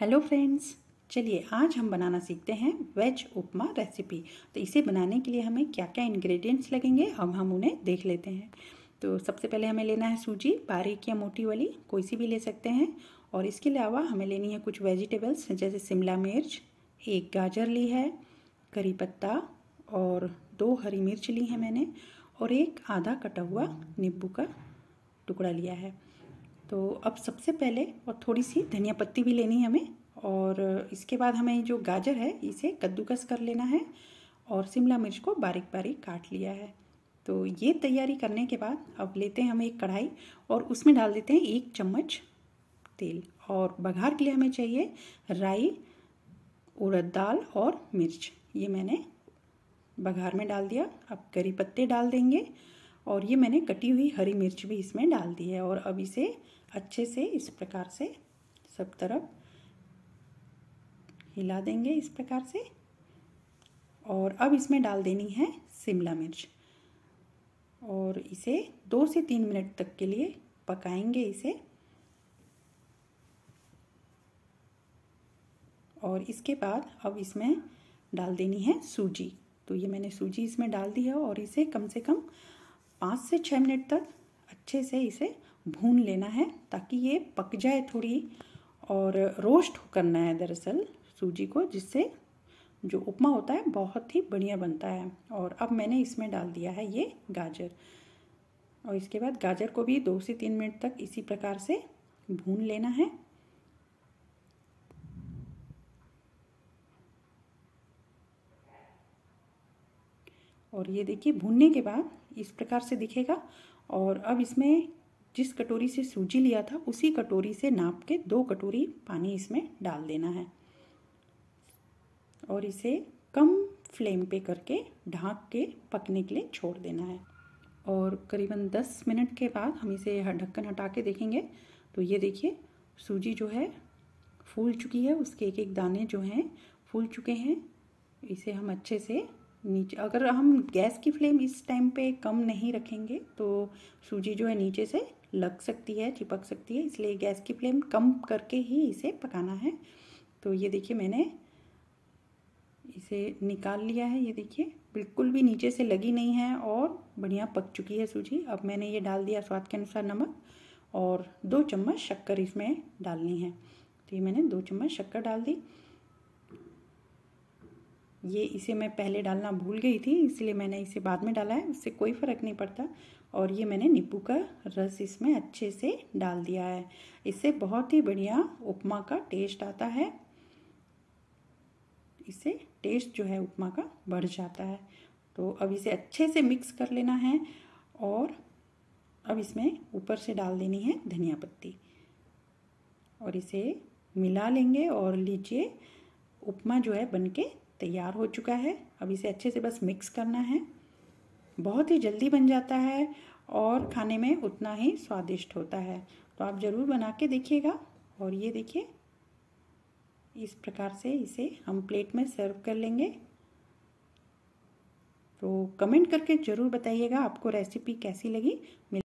hello friends चलिए आज हम बनाना सीखते हैं वेज उपमा रेसिपी तो इसे बनाने के लिए हमें क्या क्या इंग्रेडिएंट्स लगेंगे अब हम उन्हें देख लेते हैं तो सबसे पहले हमें लेना है सूजी बारीक या मोटी वाली कोई सी भी ले सकते हैं और इसके अलावा हमें लेनी है कुछ वेजिटेबल्स जैसे शिमला मिर्च एक गाजर ली है करी पत्ता और दो हरी मिर्च ली है मैंने और एक आधा कटा हुआ नींबू का टुकड़ा लिया है तो अब सबसे पहले और थोड़ी सी धनिया पत्ती भी लेनी है हमें और इसके बाद हमें जो गाजर है इसे कद्दूकस कर लेना है और शिमला मिर्च को बारीक बारीक काट लिया है तो ये तैयारी करने के बाद अब लेते हैं हम एक कढ़ाई और उसमें डाल देते हैं एक चम्मच तेल और बघार के लिए हमें चाहिए राई उड़द दाल और मिर्च ये मैंने बघार में डाल दिया अब करी पत्ते डाल देंगे और ये मैंने कटी हुई हरी मिर्च भी इसमें डाल दी है और अब इसे अच्छे से इस प्रकार से सब तरफ हिला देंगे इस प्रकार से और अब इसमें डाल देनी है शिमला मिर्च और इसे दो से तीन मिनट तक के लिए पकाएंगे इसे और इसके बाद अब इसमें डाल देनी है सूजी तो ये मैंने सूजी इसमें डाल दी है और इसे कम से कम पाँच से छः मिनट तक अच्छे से इसे भून लेना है ताकि ये पक जाए थोड़ी और रोस्ट करना है दरअसल सूजी को जिससे जो उपमा होता है बहुत ही बढ़िया बनता है और अब मैंने इसमें डाल दिया है ये गाजर और इसके बाद गाजर को भी दो से तीन मिनट तक इसी प्रकार से भून लेना है और ये देखिए भूनने के बाद इस प्रकार से दिखेगा और अब इसमें जिस कटोरी से सूजी लिया था उसी कटोरी से नाप के दो कटोरी पानी इसमें डाल देना है और इसे कम फ्लेम पे करके ढाँक के पकने के लिए छोड़ देना है और करीबन दस मिनट के बाद हम इसे ढक्कन हटा के देखेंगे तो ये देखिए सूजी जो है फूल चुकी है उसके एक एक दाने जो हैं फूल चुके हैं इसे हम अच्छे से नीचे अगर हम गैस की फ्लेम इस टाइम पे कम नहीं रखेंगे तो सूजी जो है नीचे से लग सकती है चिपक सकती है इसलिए गैस की फ्लेम कम करके ही इसे पकाना है तो ये देखिए मैंने इसे निकाल लिया है ये देखिए बिल्कुल भी नीचे से लगी नहीं है और बढ़िया पक चुकी है सूजी अब मैंने ये डाल दिया स्वाद के अनुसार नमक और दो चम्मच शक्कर इसमें डालनी है तो ये मैंने दो चम्मच शक्कर डाल दी ये इसे मैं पहले डालना भूल गई थी इसलिए मैंने इसे बाद में डाला है उससे कोई फ़र्क नहीं पड़ता और ये मैंने नींबू का रस इसमें अच्छे से डाल दिया है इससे बहुत ही बढ़िया उपमा का टेस्ट आता है इससे टेस्ट जो है उपमा का बढ़ जाता है तो अब इसे अच्छे से मिक्स कर लेना है और अब इसमें ऊपर से डाल देनी है धनिया पत्ती और इसे मिला लेंगे और लीजिए उपमा जो है बनके तैयार हो चुका है अब इसे अच्छे से बस मिक्स करना है बहुत ही जल्दी बन जाता है और खाने में उतना ही स्वादिष्ट होता है तो आप ज़रूर बना के देखिएगा और ये देखिए इस प्रकार से इसे हम प्लेट में सर्व कर लेंगे तो कमेंट करके ज़रूर बताइएगा आपको रेसिपी कैसी लगी